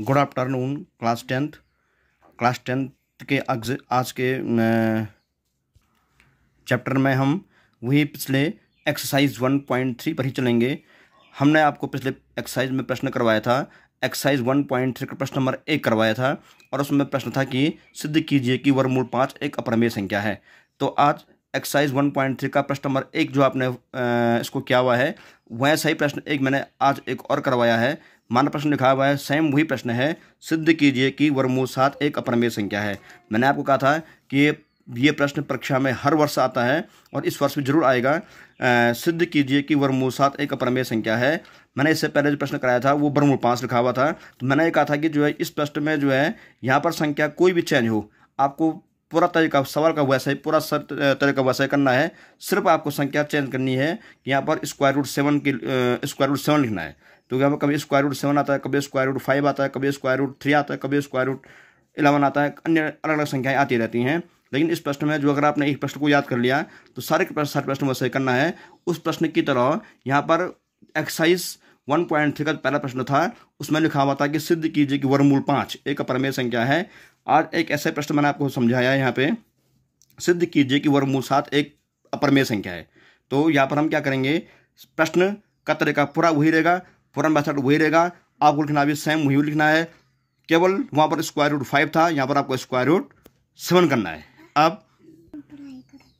good afternoon class tenth class tenth के अग्ज आज के चैप्टर में हम वही पिछले एक्सरसाइज वन पॉइंट थ्री पर ही चलेंगे हमने आपको पिछले एक्सरसाइज में प्रश्न करवाया था एक्सरसाइज वन पॉइंट थ्री का प्रश्न नंबर एक करवाया था और उसमें प्रश्न था कि सिद्ध कीजिए कि वर्मूल पाँच एक अपरमेय संख्या है तो आज एक्सरसाइज वन पॉइंट थ्री का प्रश्न नंबर एक जो आपने इसको किया हुआ है वह सही प्रश्न एक मैंने आज एक और करवाया है मान प्रश्न लिखा हुआ है सेम वही प्रश्न है सिद्ध कीजिए कि वर्मूल सात एक अपरमेय संख्या है मैंने आपको कहा था कि ये प्रश्न परीक्षा में हर वर्ष आता है और इस वर्ष भी जरूर आएगा सिद्ध कीजिए कि वर्मूल सात एक अपरमेय संख्या है मैंने इससे पहले जो प्रश्न कराया था वो वर्मूल पाँच लिखा हुआ था तो मैंने ये कहा था कि जो है इस प्रश्न में जो है यहाँ पर संख्या कोई भी चेंज हो आपको पूरा तरीका सवाल का वैसा ही पूरा सर तरीका वैसे ही करना है सिर्फ आपको संख्या चेंज करनी है कि यहाँ पर स्क्वायर रूट सेवन की स्क्वायर रूट सेवन लिखना है तो यहाँ पर कभी स्क्वायर रूट सेवन आता है कभी स्क्वायर रूट फाइव आता है कभी स्क्वायर रूट थ्री आता है कभी स्क्वायर रूट इलेवन आता है अन्य अलग अलग संख्याएँ आती रहती हैं लेकिन इस प्रश्न में जो अगर आपने एक प्रश्न को याद कर लिया तो सारे सारे प्रश्न वैसे करना है उस प्रश्न की तरह यहाँ पर एक्सरसाइज वन पॉइंट थ्री का पहला प्रश्न था उसमें लिखा हुआ था कि सिद्ध कीजिए कि वर्मूल पाँच एक अपरमेय संख्या है आज एक ऐसा प्रश्न मैंने आपको समझाया यहाँ पे सिद्ध कीजिए कि वर्मूल सात एक अपरमेय संख्या है तो यहाँ पर हम क्या करेंगे प्रश्न का तरीका पूरा वही रहेगा पुरान बासठ वही रहेगा आपको लिखना भी सेम वही लिखना है केवल वहाँ पर स्क्वायर रूट फाइव था यहाँ पर आपको स्क्वायर रूट सेवन करना है अब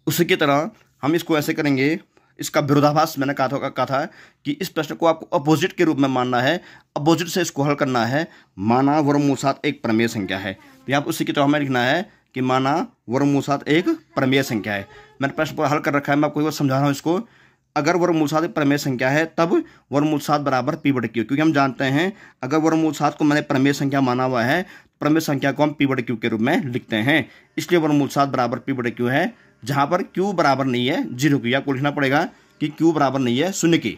उसी की तरह हम इसको ऐसे करेंगे इसका विरोधाभास मैंने कहा था कहा था कि इस प्रश्न को आपको अपोजिट के रूप में मानना है अपोजिट से इसको हल करना है माना वर्मोसात एक प्रमेय संख्या है तो यहाँ पर उसी की तरह हमें लिखना है कि माना वर्मोसात एक प्रमेय संख्या है मैंने प्रश्न को हल कर रखा है मैं आपको समझा रहा हूँ इसको अगर वर्मूलसात प्रमेय संख्या है तब सात बराबर पी बट क्यू क्योंकि हम जानते हैं अगर वर्मूलसात को मैंने प्रमेय संख्या माना हुआ है तो प्रमेय संख्या को हम पी बट क्यू के रूप में लिखते हैं इसलिए वर्मूलसात बराबर पी बट क्यू है जहां पर क्यू बराबर नहीं है जीरो की आपको लिखना पड़ेगा कि क्यू बराबर नहीं है शून्य की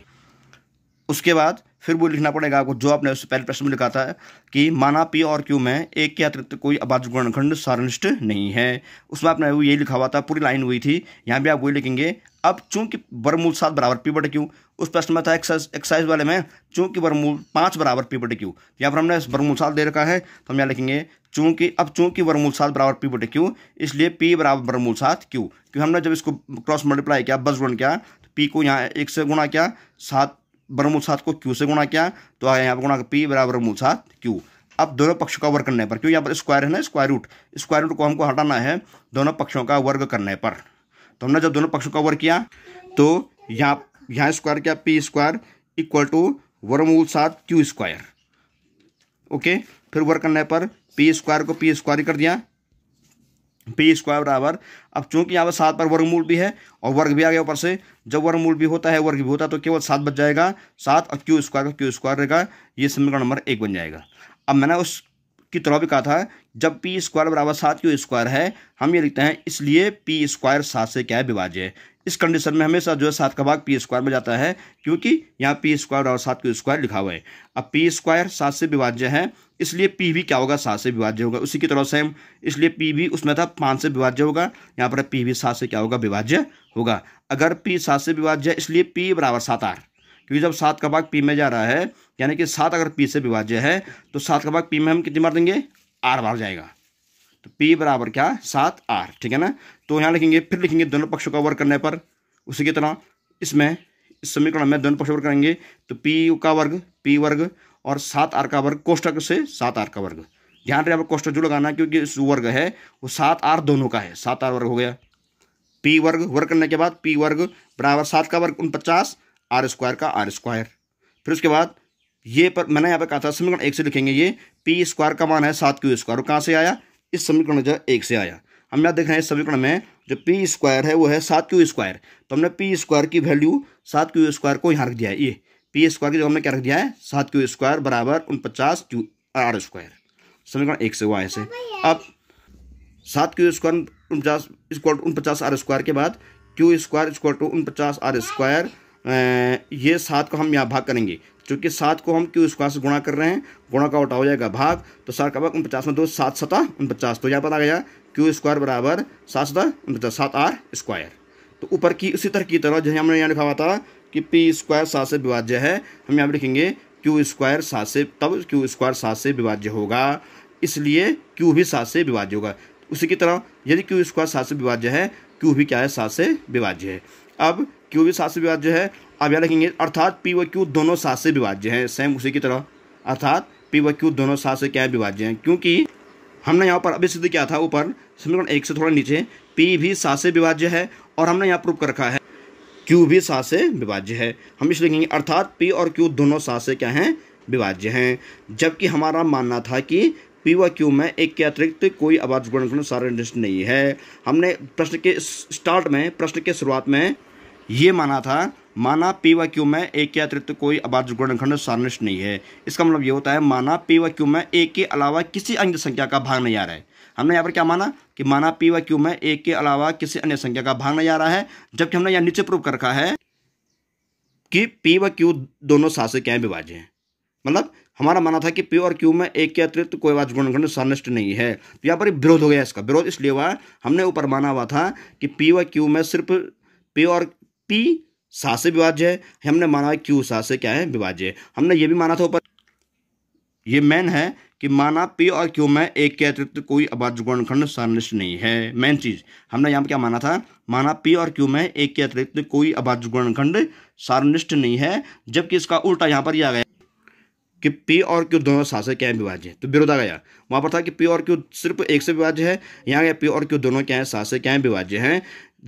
उसके बाद फिर वो लिखना पड़ेगा आपको जो आपने उससे पहले प्रश्न में लिखा था कि माना पी और क्यू में एक के अतिरिक्त कोई अबाध गुणखंड सारनिष्ठ नहीं है उसमें आपने वो यही लिखा हुआ था पूरी लाइन हुई थी यहाँ भी आप वही लिखेंगे अब चूंकि बरमूल सात बराबर पी बट क्यू उस प्रश्न में था एक्साइज वाले में चूंकि बरमूल पाँच बराबर पी बट क्यू तो यहाँ पर हमने बरमूल सात दे रखा है तो हम यहाँ लिखेंगे चूंकि अब चूंकि वर्मूल सात बराबर पी बट क्यू इसलिए पी बराबर बरमूल सात क्यू क्योंकि हमने जब इसको क्रॉस मल्टीप्लाई किया बस गुण किया तो पी को यहाँ एक से गुणा किया सात वर्गमूल सात को क्यू से गुणा किया तो आया यहाँ पर गुणा पी बराबर मूल सात क्यू अब दोनों पक्षों का वर्ग करने पर क्यों यहाँ पर स्क्वायर है ना स्क्वायर रूट स्क्वायर रूट को हमको हटाना है दोनों पक्षों का वर्ग करने पर तो हमने जब दोनों पक्षों का वर्ग किया तो यहाँ यहाँ स्क्वायर किया पी स्क्वायर इक्वल टू वरमूल सात क्यू स्क्वायर ओके फिर वर्ग करने पर पी स्क्वायर को पी स्क्वायर कर दिया पी स्क्वायर बराबर अब चूंकि यहाँ पर सात पर वर्गमूल भी है और वर्ग भी आ गया ऊपर से जब वर्गमूल भी होता है वर्ग भी होता है तो केवल सात बच जाएगा सात और क्यू स्क्वायर का क्यू स्क्वायर रहेगा ये समीकरण नंबर एक बन जाएगा अब मैंने उस की तरह भी कहा था जब पी स्क्वायर बराबर सात क्यू स्क्वायर है हम ये लिखते हैं इसलिए पी स्क्वायर सात से क्या है विभाज्य है इस कंडीशन में हमेशा जो है सात का भाग पी स्क्वायर में जाता है क्योंकि यहाँ पी स्क्वायर बराबर सात क्यू स्क्वायर लिखा हुआ है अब पी स्क्वायर सात से विभाज्य है इसलिए पी भी क्या होगा सात से विभाज्य होगा उसी की तरह सेम इसलिए पी भी उसमें था पाँच से विभाज्य होगा यहाँ पर पी भी सात से क्या होगा विभाज्य होगा अगर पी सात से विभाज्य इसलिए पी बराबर सात आर क्योंकि जब सात का भाग पी में जा रहा है यानी कि सात अगर पी से विभाज्य है तो सात का भाग पी में हम कितनी बार देंगे आर बार जाएगा तो पी बराबर क्या सात आर ठीक है ना तो यहाँ लिखेंगे फिर लिखेंगे दोनों पक्षों का वर्ग करने पर उसी की तरह इसमें इस समीकरण में दोनों पक्ष वर्ग करेंगे तो पी का वर्ग पी वर्ग और सात आर का वर्ग कोष्टक से सात आर का वर्ग ध्यान रहे आपको कोष्टक जो लगाना क्योंकि इस वर्ग है वो सात आर दोनों का है सात आर वर्ग हो गया पी वर्ग वर्ग करने के बाद पी वर्ग बराबर सात का वर्ग उन पचास आर स्क्वायर का आर स्क्वायर फिर उसके बाद ये पर मैंने यहाँ पर कहा था समीकरण एक से लिखेंगे ये पी स्क्वायर का मान है सात क्यू स्क्वायर कहाँ से आया इस समीकरण जो है एक से आया हम यहाँ देख रहे हैं इस समीकरण में जो पी स्क्वायर है वो है सात क्यू स्क्वायर तो हमने पी स्क्वायर की वैल्यू सात क्यू स्क्वायर को यहाँ रख दिया है ये पी स्क्वायर की जो हमने क्या रख दिया है सात क्यू स्क्वायर बराबर उन पचास क्यू आर स्क्वायर समीकरण एक से हुआ ऐसे अब सात क्यू स्क्वायर उनपचास स्क्वायर पचास आर स्क्वायर के बाद क्यू स्क्वायर स्क्वायर टू उन पचास आर स्क्वायर ये सात को हम यहाँ भाग करेंगे चूँकि सात को हम क्यू स्क्वायर से गुणा कर रहे हैं गुणा का उठा हो जाएगा भाग तो सात का भाग उन पचास में दो सात सता उन पचास तो यहाँ पता गया क्यू स्क्वायर बराबर सात सता उन पचास सात आर स्क्वायर तो ऊपर की उसी तरह की तरह जैसे हमने यहाँ लिखा हुआ था कि पी स्क्वायर सात से विभाज्य है हम यहाँ पर लिखेंगे क्यू स्क्वायर सात से तब क्यू स्क्वायर सात से विभाज्य होगा इसलिए क्यू भी सात से विभाज्य होगा उसी की तरह यदि क्यू स्क्वायर सात से विभाज्य है क्यू भी क्या है सात से विभाज्य है अब क्यू भी सात से विभाज्य है अब यहाँ लिखेंगे अर्थात पी व क्यू दोनों सात से विभाज्य हैं सेम उसी की तरह अर्थात पी व क्यू दोनों सात से क्या है विभाज्य हैं क्योंकि हमने यहाँ पर अभी सिद्ध किया था ऊपर समीकरण एक से थोड़ा नीचे पी भी सात से विभाज्य है और हमने यहाँ प्रूफ कर रखा है क्यू भी सात से विभाज्य है हम इसे लिखेंगे अर्थात पी और क्यू दोनों सात से क्या हैं विभाज्य हैं जबकि हमारा मानना था कि पी पीवा क्यू में एक के अतिरिक्त कोई आवाज गुणनखंड सारण नहीं है हमने प्रश्न के स्टार्ट में प्रश्न के शुरुआत में ये माना था माना पी व क्यू में एक के अतिरिक्त कोई अबाध गुणनखंड सारणिष्ठ नहीं है इसका मतलब ये होता है माना पी व क्यू में एक के अलावा किसी अन्य संख्या का भाग नहीं आ रहा है हमने यहाँ पर क्या माना कि माना पी व क्यू में एक के अलावा किसी अन्य संख्या का भाग नहीं आ रहा है जबकि हमने यहाँ नीचे प्रूव कर रखा है कि पी व क्यू दोनों शासक हैं विभाज्य हैं मतलब हमारा माना था कि पी और क्यू में एक के अतिरिक्त तो कोई वाच गुणखंड सानिष्ट नहीं है तो यहाँ पर विरोध हो गया इसका विरोध इसलिए हुआ हमने ऊपर माना हुआ था कि पी व क्यू में सिर्फ पी और पी सा से विभाज्य है हमने माना है क्यू सा से क्या है विभाज्य है हमने ये भी माना था ऊपर ये मेन है कि माना पी और क्यू में एक के अतिरिक्त कोई अबाध गुणखंड सानिष्ट नहीं है मेन चीज़ हमने यहाँ पर क्या माना था माना पी और क्यू में एक के अतिरिक्त कोई अबाध गुणखंड सारनिष्ठ नहीं है जबकि इसका उल्टा यहाँ पर यह आ गया कि पी और क्यू दोनों साथ से क्या विभाज्य है तो विरोधा गया वहाँ पर था कि पी और क्यू सिर्फ एक से विभाज्य है यहाँ गया पी और क्यू दोनों क्या है साथ से क्या विभाज्य हैं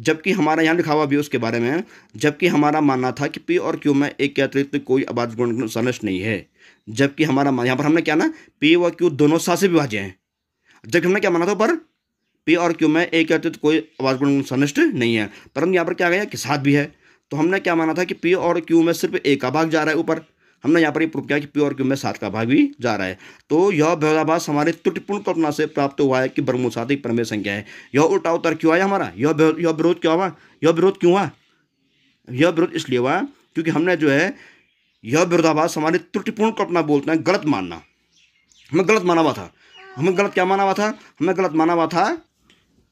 जबकि हमारा यहाँ लिखा हुआ भी उसके बारे में जबकि हमारा मानना था कि पी और क्यू में एक के अतिरिक्त कोई अबाध गुण संरच नहीं है जबकि हमारा यहाँ पर हमने क्या ना पी व क्यू दोनों साथ से विभाज्य हैं जबकि हमने क्या माना था पर पी और क्यू में एक के अतिरिक्त कोई अबाध गुण संरष्ट नहीं है परंतु यहाँ पर क्या गया कि साथ भी है तो हमने क्या माना था कि पी और क्यू में सिर्फ एक का भाग जा रहा है ऊपर हमने यहाँ पर ये प्रूफ किया कि पी और क्यू में सात का भाग भी जा रहा है तो यह विरोधाभास हमारे त्रुटिपूर्ण कल्पना से प्राप्त हुआ है कि एक परमेय संख्या है यह उल्टा उत्तर क्यों आया हमारा यह यह विरोध क्यों हुआ यह विरोध क्यों हुआ यह विरोध इसलिए हुआ क्योंकि हमने जो है यह विरोधाभास हमारे त्रुटिपूर्ण कल्पना बोलते हैं गलत मानना हमें गलत माना हुआ था हमें गलत क्या माना हुआ था हमें गलत माना हुआ था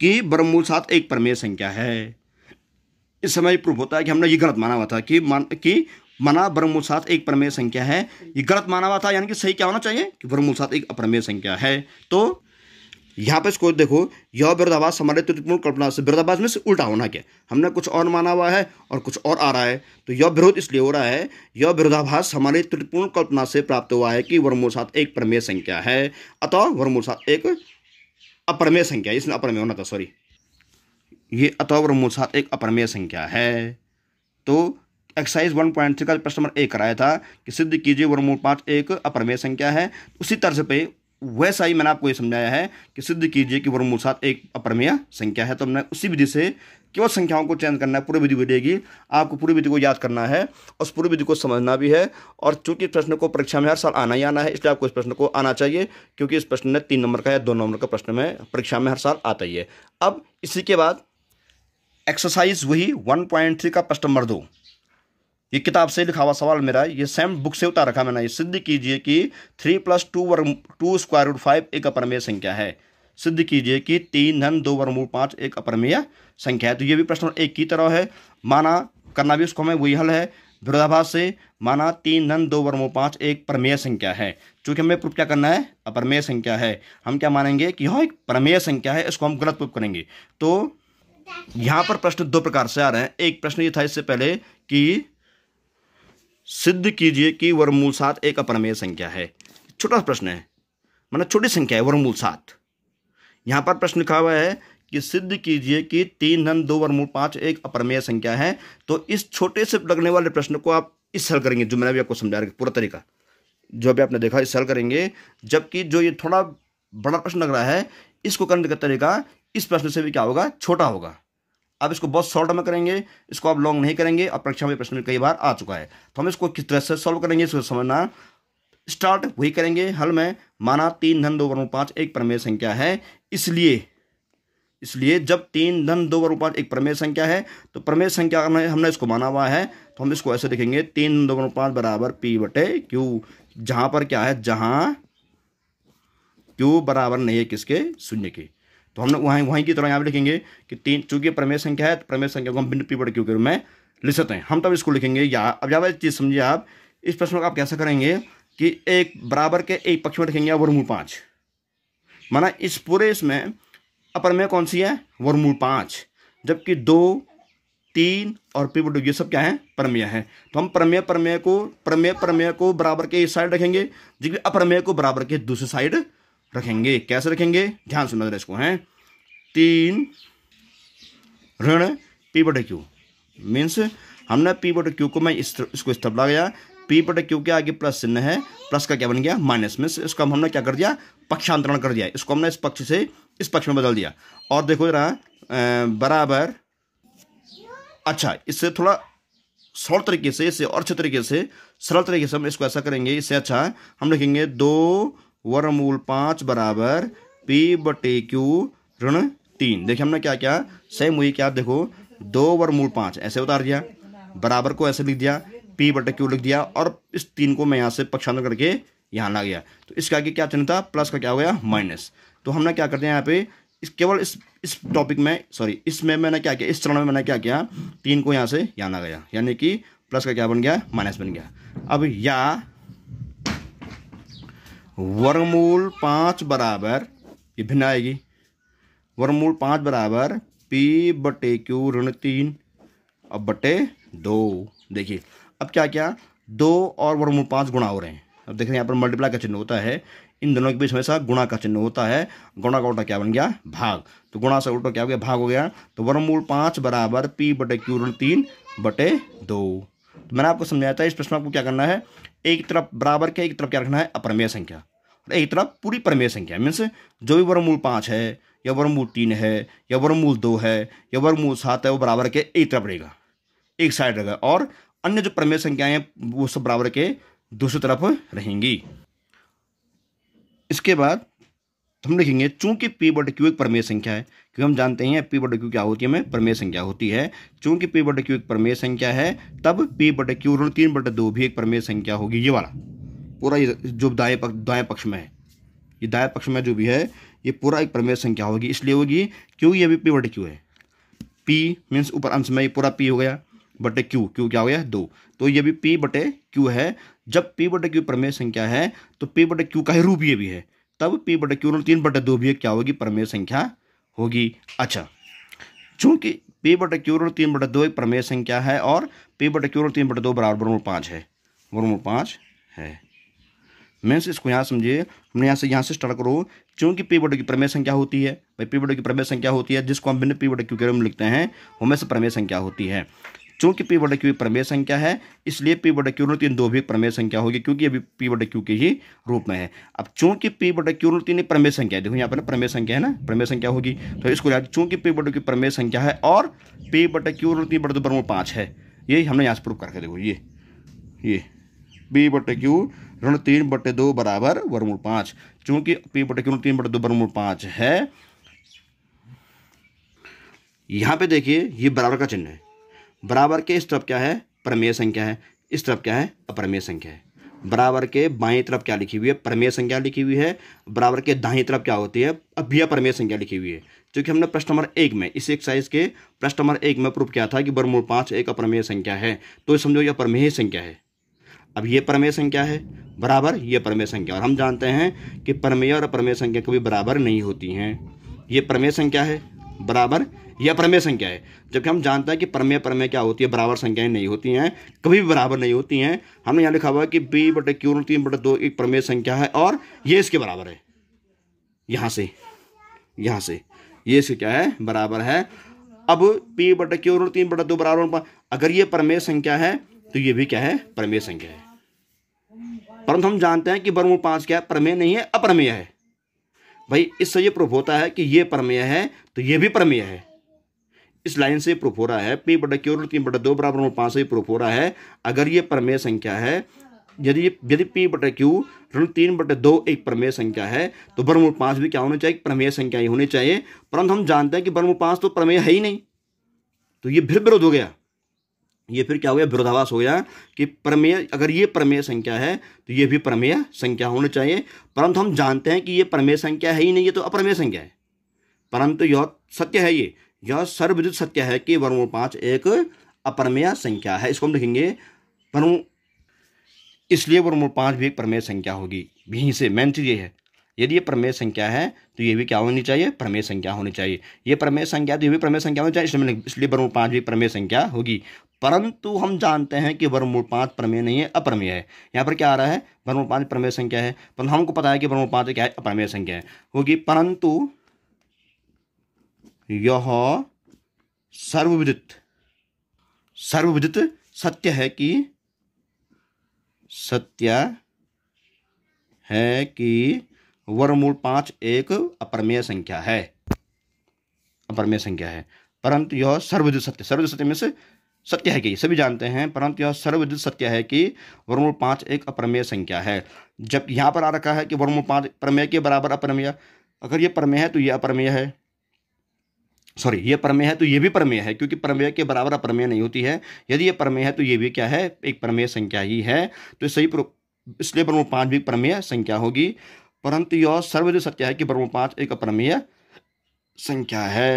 कि ब्रह्मूल सात एक परमेय संख्या है इस समय प्रूफ होता है कि हमने ये गलत माना हुआ था कि मान कि मना ब्रह्मूल एक प्रमेय संख्या है ये गलत माना हुआ था यानी कि सही क्या होना चाहिए कि ब्रह्मूल एक अप्रमेय संख्या है तो यहाँ पे इसको देखो यह वृद्धावास हमारे त्रुटिपूर्ण कल्पना से वृद्धावास में से उल्टा होना क्या हमने कुछ और माना हुआ है और कुछ और आ रहा है तो यह विरोध इसलिए हो रहा है यह वृद्धाभास हमारे त्रुटिपूर्ण कल्पना से प्राप्त हुआ है कि वर्मूल एक प्रमेय संख्या है अतः वर्मूल एक अप्रमेय संख्या इसमें अप्रमेय होना था सॉरी ये अतः वर्मूल एक अप्रमेय संख्या है तो एक्सरसाइज वन पॉइंट थ्री का प्रश्न नंबर एक कराया था कि सिद्ध कीजिए वर्मूल पाँच एक अपरमेय संख्या है उसी तर्ज पे वैसा ही मैंने आपको ये समझाया है कि सिद्ध कीजिए कि वर्मूल सात एक अपरमेय संख्या है तो हमने उसी विधि से केवल संख्याओं को चेंज करना है पूरी विधि देगी आपको पूरी विधि को याद करना है उस पूरी विधि को समझना भी है और चूंकि इस प्रश्न को परीक्षा में हर साल आना ही आना है इसलिए आपको इस प्रश्न को आना चाहिए क्योंकि इस प्रश्न ने तीन नंबर का या दो नंबर का प्रश्न में परीक्षा में हर साल आता ही है अब इसी के बाद एक्सरसाइज वही वन पॉइंट थ्री का प्रश्न नंबर दो ये किताब से लिखा हुआ सवाल मेरा ये सेम बुक से उतार रखा मैंने ये सिद्ध कीजिए कि थ्री प्लस टू वर्ग टू स्क्वायर रूट फाइव एक अपरमेय संख्या है सिद्ध कीजिए कि तीन धन दो वर्गमूल पाँच एक अपरमेय संख्या है तो ये भी प्रश्न एक की तरह है माना करना भी उसको हमें वही हल है विरोधाभास से माना तीन धन दो वर्मो पाँच एक परमेय संख्या है चूँकि हमें प्रूफ क्या करना है अपरमेय संख्या है हम क्या मानेंगे कि हाँ एक परमेय संख्या है इसको हम गलत प्रूफ करेंगे तो यहाँ पर प्रश्न दो प्रकार से आ रहे हैं एक प्रश्न ये था इससे पहले कि सिद्ध कीजिए कि वर्मूल सात एक अपरमेय संख्या है छोटा प्रश्न है माना छोटी संख्या है वर्मूल सात यहाँ पर प्रश्न लिखा हुआ है कि सिद्ध कीजिए कि तीन धन दो वर्मूल पाँच एक अपरमेय संख्या है तो इस छोटे से लगने वाले प्रश्न को आप इस हल करेंगे जो मैंने भी आपको समझा रहा पूरा तरीका जो अभी आपने देखा इस हल करेंगे जबकि जो ये थोड़ा बड़ा प्रश्न लग रहा है इसको करने का तरीका इस प्रश्न से भी क्या होगा छोटा होगा अब इसको बहुत शॉर्ट में करेंगे इसको आप लॉन्ग नहीं करेंगे और परीक्षा में प्रश्न कई बार आ चुका है तो हम इसको किस तरह से सॉल्व करेंगे इसको समझना स्टार्ट वही करेंगे हल में माना तीन धन दो वर्ग पाँच एक प्रमेय संख्या है इसलिए इसलिए जब तीन धन दो वर्ग पाँच एक प्रमेय संख्या है तो प्रमेय संख्या हमने हमने इसको माना हुआ है तो हम इसको ऐसे देखेंगे तीन धन दो वर्ग पाँच बराबर पी बटे क्यू जहाँ पर क्या है जहाँ क्यू बराबर नहीं है किसके शून्य के तो हम लोग वहीं वहीं की तरह यहाँ पर लिखेंगे कि तीन चूंकि प्रमेय संख्या है तो प्रमेय संख्या को हम भिन्न पीपड़ क्यों करूँ मैं लिख सकते हैं हम तब इसको लिखेंगे या अब ज्यादा चीज़ समझिए आप इस प्रश्न को आप कैसा करेंगे कि एक बराबर के एक पक्ष में रखेंगे वर्मूल पाँच माना इस पूरे इसमें अपर में कौन सी है वर्मूल पाँच जबकि दो तीन और पीपट ये सब क्या है प्रमेय है तो हम प्रमेय प्रमेय को प्रमेय प्रमेय को बराबर के इस साइड रखेंगे जबकि अप्रमेय को बराबर के दूसरी साइड रखेंगे कैसे रखेंगे ध्यान सुनना जरा इसको हैं तीन ऋण पी बटे क्यू मीन्स हमने पी बटे क्यू को मैं इस इसको इस तरफ ला गया पी बटे क्यू के आगे प्लस चिन्ह है प्लस का क्या बन गया माइनस मीन्स इसको हमने क्या कर दिया पक्षांतरण कर दिया इसको हमने इस पक्ष से इस पक्ष में बदल दिया और देखो जरा बराबर अच्छा इससे थोड़ा सरल तरीके से इससे और अच्छे तरीके से सरल तरीके से हम इसको ऐसा करेंगे इससे अच्छा हम लिखेंगे दो वर्मूल पाँच बराबर पी बटे क्यू ऋण तीन देखिए हमने क्या क्या सेम हुई क्या देखो दो वर्मूल पाँच ऐसे उतार दिया बराबर को ऐसे लिख दिया पी बटे क्यू लिख दिया और इस तीन को मैं यहाँ से पक्षांतर करके यहाँ ला गया तो इसका कि क्या चिन्ह था प्लस का क्या हो गया माइनस तो हमने क्या करते हैं यहाँ पे इस केवल इस इस टॉपिक में सॉरी इसमें मैंने क्या किया इस चरण में मैंने क्या किया तीन को यहाँ से यहाँ ला गया यानी कि प्लस का क्या बन गया माइनस बन गया अब या वर्गमूल पाँच बराबर ये भिन्न आएगी वर्गमूल पाँच बराबर पी बटे क्यू ऋण तीन अब बटे दो देखिए अब क्या क्या दो और वर्गमूल पाँच गुणा हो रहे हैं अब देख रहे हैं यहाँ पर मल्टीप्लाई का चिन्ह होता है इन दोनों के बीच हमेशा गुणा का चिन्ह होता है गुणा का उल्टा क्या बन गया भाग तो गुणा से उल्टा क्या हो गया भाग हो गया तो वर्मूल पाँच बराबर पी बटे क्यू ऋण तीन बटे दो तो मैंने आपको समझाया था इस प्रश्न में आपको क्या करना है एक तरफ बराबर के एक तरफ क्या रखना है अपरमेय संख्या और एक तरफ पूरी परमेय संख्या मीन्स जो भी वर्मूल पाँच है या वर्मूल तीन है या वर्मूल दो है या वर्मूल सात है वो बराबर के एक तरफ रहेगा एक साइड रहेगा और अन्य जो परमेय संख्याएं हैं वो सब बराबर के दूसरी तरफ रहेंगी इसके बाद हम लिखेंगे चूंकि पी बट क्यू एक परमेय संख्या है क्योंकि हम जानते हैं पी बटे क्यू क्या होती है हमें प्रमेय संख्या होती है चूंकि पी बटे क्यू एक प्रमेय संख्या है तब पी बटे क्यू ऋण तीन बटे दो भी एक प्रमेय संख्या होगी ये वाला पूरा ये जो दाएं पक्ष दाएं पक्ष में है ये दाएं पक्ष में जो भी है ये पूरा एक प्रमेय संख्या होगी इसलिए होगी क्योंकि ये भी पी बटे क्यू है पी मीन्स ऊपर अंश में ये पूरा पी हो गया बटे क्यू क्यू क्या हो गया दो तो ये भी पी बटे क्यू है जब पी बटे क्यू प्रमेय संख्या है तो पी बटे क्यू का ही रूप ये भी है तब पी बटे क्यू ऋण तीन बटे दो भी क्या होगी प्रमेय संख्या होगी अच्छा चूंकि पी बटा क्यू तीन बटा दो एक प्रमेय संख्या है और पी बटा क्यू तीन बटा दो बराबर वर्मूल पाँच है वर्मूल पाँच है मीन्स इसको यहाँ समझिए हमने यहाँ से यहाँ से स्टार्ट करो चूंकि पी बटो की प्रमेय संख्या होती है भाई पी बटो की प्रमेय संख्या होती है जिसको हम बिना पी बटे क्यू के रूप में लिखते हैं उनमें से प्रमेय संख्या होती है चूंकि पी वर्ड क्यू प्रमेय संख्या है इसलिए पी वर्ड क्यू ऋण तीन दो भी प्रमेय संख्या होगी क्योंकि अभी पी वर्ड क्यू के ही रूप में है अब चूंकि पी वर्ड क्यू ऋण तीन प्रमेय संख्या है देखो यहाँ पर प्रमेय संख्या है ना प्रमेय संख्या होगी तो इसको याद चूंकि पी वर्ड क्यू प्रमेय संख्या है और पी वर्ड क्यू ऋण तीन बटा दो पाँच है ये हमने यहाँ से प्रूफ करके देखो ये ये पी बटे क्यू ऋण तीन बटे दो बराबर वर्मूल पाँच चूंकि पी बटे क्यू तीन बटे दो वर्मूल पाँच है यहाँ पे देखिए ये बराबर का चिन्ह है बराबर के इस तरफ क्या है प्रमेय संख्या है इस तरफ क्या है अप्रमेय संख्या है बराबर के बाएं तरफ क्या लिखी हुई है प्रमेय संख्या लिखी हुई है बराबर के दाएं तरफ क्या होती है अभी प्रमेय संख्या लिखी हुई है क्योंकि हमने प्रश्न नंबर एक में इस एक्सरसाइज के प्रश्न नंबर एक में प्रूफ किया था कि बरमूल पाँच एक अप्रमेय संख्या है तो समझो यह प्रमेय संख्या है अब यह प्रमेय संख्या है बराबर यह प्रमेय संख्या और हम जानते हैं कि प्रमेय और अप्रमेय संख्या कभी बराबर नहीं होती हैं यह प्रमेय संख्या है बराबर यह प्रमेय संख्या है जबकि हम जानते हैं कि प्रमेय प्रमेय क्या होती है बराबर संख्याएं नहीं होती हैं कभी भी बराबर नहीं होती हैं हमने यहाँ लिखा हुआ है कि बी बटे क्यू तीन बटे दो एक प्रमेय संख्या है और ये इसके बराबर है यहाँ से यहाँ से ये इसके क्या है बराबर है अब पी बटे क्यू तीन बटे दो बराबर अगर ये प्रमेय संख्या है तो ये भी क्या है प्रमेय संख्या है परंतु हम जानते हैं कि वर्मूल पाँच क्या है प्रमेय नहीं है अप्रमेय है भाई इससे ये प्रूफ होता है कि ये प्रमेय है तो ये भी प्रमेय है इस लाइन से प्रूफ हो रहा है पी बटा क्यू रूट तीन बटा दो बराबर रूट पाँच से प्रूफ हो रहा है अगर ये प्रमेय संख्या है यदि यदि पी बटा क्यू ऋण तीन बटे दो एक प्रमेय संख्या है तो वर्मूल पाँच भी क्या होना चाहिए प्रमेय संख्या ही होनी चाहिए परंतु हम जानते हैं कि वर्मूल पाँच तो प्रमेय है ही नहीं तो ये फिर विरोध हो गया ये फिर क्या हो गया विरोधावास हो गया कि प्रमेय अगर ये प्रमेय संख्या है तो ये भी प्रमेय संख्या होनी चाहिए परंतु हम जानते हैं कि ये प्रमेय संख्या है ही नहीं ये तो अप्रमेय संख्या है परंतु यह सत्य है ये यह सर्वविदित सत्य है कि वर्मो पाँच एक अप्रमेय संख्या है इसको हम लिखेंगे वर्मूल इसलिए वर्मो पाँच भी एक प्रमेय संख्या होगी यहीं से मेन चीज़ ये है यदि ये प्रमेय संख्या है तो ये भी क्या होनी चाहिए प्रमेय संख्या होनी चाहिए ये प्रमेय संख्या तो ये भी प्रमेय संख्या होनी चाहिए इसमें इसलिए वर्मूल पाँच भी प्रमेय संख्या होगी परंतु हम जानते हैं कि वर्मूल पाँच प्रमेय नहीं है अप्रमेय है यहाँ पर क्या आ रहा है वर्मूल पाँच प्रमेय संख्या है परंतु हमको पता है कि वर्मूल पाँच क्या है अप्रमेय संख्या है होगी परंतु यह सर्वविदित सर्वविदित सत्य है कि सत्य है कि वर्गमूल पाँच एक अपरमेय संख्या है अपरमेय संख्या है परंतु यह सर्वविदित सत्य सर्वविदित सत्य में से सत्य है कि सभी जानते हैं परंतु यह सर्वविदित सत्य है कि वर्मूल पाँच एक अप्रमेय संख्या है जब यहाँ पर आ रखा है कि वर्मूल पाँच प्रमेय के बराबर अप्रमेय अगर ये प्रमेय है तो ये अप्रमेय है सॉरी ये प्रमेय है तो ये भी प्रमेय है क्योंकि प्रमेय के बराबर अप्रमेय नहीं होती है यदि ये प्रमेय है तो ये भी क्या है एक प्रमेय संख्या ही है तो सही इसलिए प्रमुख पाँच भी प्रमेय संख्या होगी परंतु यह सर्वज सत्य है कि ब्रह्म पांच एक अप्रमेय संख्या है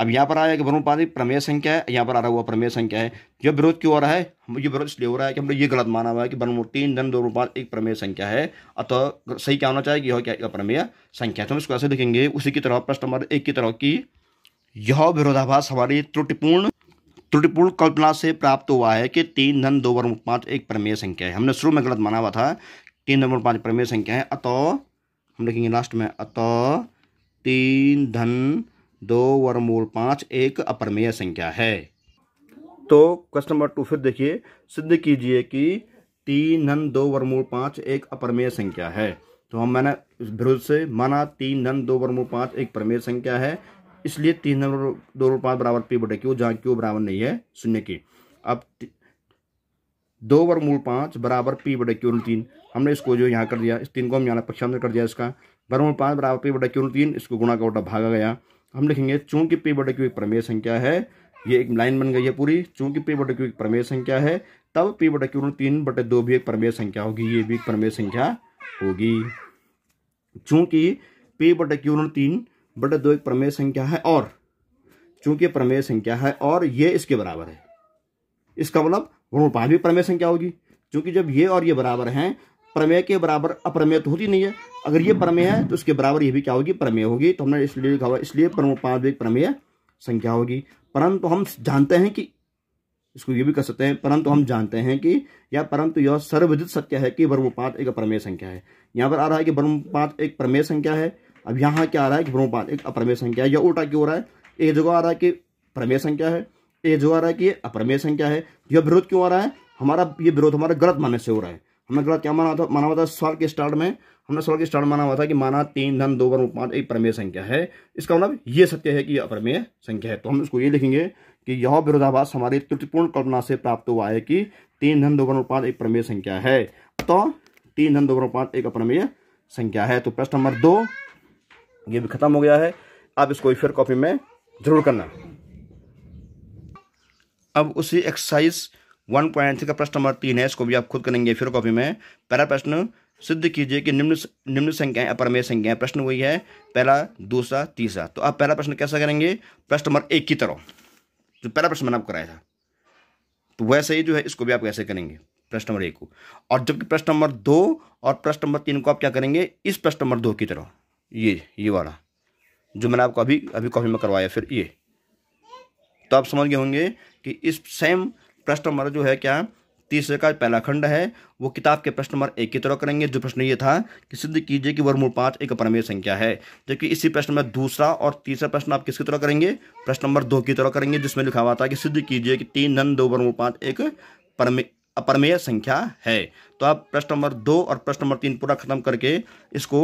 अब यहाँ पर आया कि ब्रह्म पांच एक प्रमेय संख्या है यहाँ पर आ रहा हुआ प्रमेय संख्या है यह विरोध क्यों हो रहा है ये विरोध इसलिए हो रहा है कि हमने ये गलत माना हुआ है कि ब्रह्म तीन धन दो पांच एक प्रमेय संख्या है अतः सही क्या होना चाहिए कि यह क्या एक प्रमेय संख्या है तो हम इसको ऐसे देखेंगे उसी की तरह प्रश्न नंबर एक की तरह की यह विरोधाभास हमारी त्रुटिपूर्ण त्रुटिपूर्ण कल्पना से प्राप्त हुआ है कि तीन धन दो वर्म पाँच एक प्रमेय संख्या है हमने शुरू में गलत माना हुआ था तीन नंबर पाँच प्रमेय संख्या है अतो हम लिखेंगे लास्ट में अतो तीन धन दो वर्मूल पाँच एक अप्रमेय संख्या है तो क्वेश्चन नंबर टू फिर देखिए सिद्ध कीजिए कि तीन धन दो वर्मूल पाँच एक अप्रमेय संख्या है तो हम मैंने विरोध से माना तीन धन दो वर्मूल पाँच एक प्रमेय संख्या है इसलिए तीन धन दो वर्मूल पाँच बराबर पी बटे क्यू जहाँ क्यू बराबर नहीं है शून्य की अब दो वर्मूल पाँच बराबर पी बटे क्यू तीन हमने इसको जो यहाँ कर दिया इस तीन को हम यहाँ पक्षांतर कर दिया इसका वर्मूल पाँच बराबर पी बटा क्यू तीन इसको गुणा का उल्टा भागा गया हम लिखेंगे चूंकि पी बटा क्यू एक प्रमेय संख्या है ये एक लाइन बन गई है पूरी चूंकि पी बटा क्यू एक प्रमेय संख्या है तब पी बटा क्यू तीन बटे दो भी एक प्रमेय संख्या होगी ये भी एक प्रमेय संख्या होगी चूंकि पी बटा क्यू तीन बटे दो एक प्रमेय संख्या है और चूंकि प्रमेय संख्या है और ये इसके बराबर है इसका मतलब पाँच भी प्रमेय संख्या होगी चूंकि जब ये और ये बराबर हैं प्रमेय के बराबर अप्रमेय तो होती नहीं है अगर ये प्रमेय है तो उसके बराबर ये भी क्या होगी प्रमेय होगी तो हमने इसलिए लिखा हुआ इसलिए परमाणविक प्रमेय संख्या होगी परंतु हम जानते हैं कि इसको ये भी कह सकते हैं परंतु हम जानते हैं कि या परंतु यह सर्वविदित सत्य है कि ब्रह्मपात एक अप्रमेय संख्या है यहाँ पर आ रहा है कि ब्रह्मपात एक प्रमेय संख्या है अब यहाँ क्या आ रहा है कि ब्रह्मपात एक अप्रमेय संख्या है यह उल्टा क्यों हो रहा है एक जगह आ रहा है कि प्रमेय संख्या है एक जगह आ रहा है कि अप्रमेय संख्या है यह विरोध क्यों आ रहा है हमारा ये विरोध हमारा गलत मानने से हो रहा है हमने थोड़ा क्या माना था माना हुआ था साल के स्टार्ट में हमने साल के स्टार्ट माना हुआ था कि माना तीन धन दो वर्म पांच एक प्रमेय संख्या है इसका मतलब ये सत्य है कि यह अप्रमेय संख्या है तो हम इसको ये लिखेंगे कि यह विरोधाभास हमारी त्रुटिपूर्ण कल्पना से प्राप्त हुआ है कि तीन धन दो वर्म पांच एक प्रमेय संख्या है तो तीन धन दो वर्म पांच एक अप्रमेय संख्या है तो प्रश्न नंबर दो ये भी खत्म हो गया है आप इसको फिर कॉपी में जरूर करना अब उसी एक्सरसाइज वन पॉइंट थ्री का प्रश्न नंबर तीन है इसको भी आप खुद करेंगे फिर कॉपी में पहला प्रश्न सिद्ध कीजिए कि निम्न निम्न संख्याएं अपरमेय संख्याएं प्रश्न वही है पहला दूसरा तीसरा तो आप पहला प्रश्न कैसा करेंगे प्रश्न नंबर एक की तरह जो पहला प्रश्न मैंने आपको कराया था तो वैसे ही जो है इसको भी आप कैसे करेंगे प्रश्न नंबर एक को और जबकि प्रश्न नंबर दो और प्रश्न नंबर तीन को आप क्या करेंगे इस प्रश्न नंबर दो की तरह ये ये वाला जो मैंने आपको अभी अभी कॉपी में करवाया फिर ये तो आप समझ गए होंगे कि इस सेम प्रश्न नंबर जो है क्या तीसरे का पहला खंड है वो किताब के प्रश्न नंबर एक की तरह करेंगे जो प्रश्न ये था कि सिद्ध कीजिए कि वर्मूल पाँच एक अपरमेय संख्या है जबकि इसी प्रश्न में दूसरा और तीसरा प्रश्न आप किसकी तरह करेंगे प्रश्न नंबर दो की तरह करेंगे जिसमें लिखा हुआ था कि सिद्ध कीजिए कि तीन धन दो वर्मूल पाँच एक परमे अपरमेय संख्या है तो आप प्रश्न नंबर दो और प्रश्न नंबर तीन पूरा खत्म करके इसको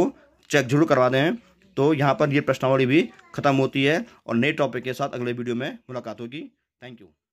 चेक जरूर करवा दें तो यहाँ पर ये प्रश्नावली भी खत्म होती है और नए टॉपिक के साथ अगले वीडियो में मुलाकात होगी थैंक यू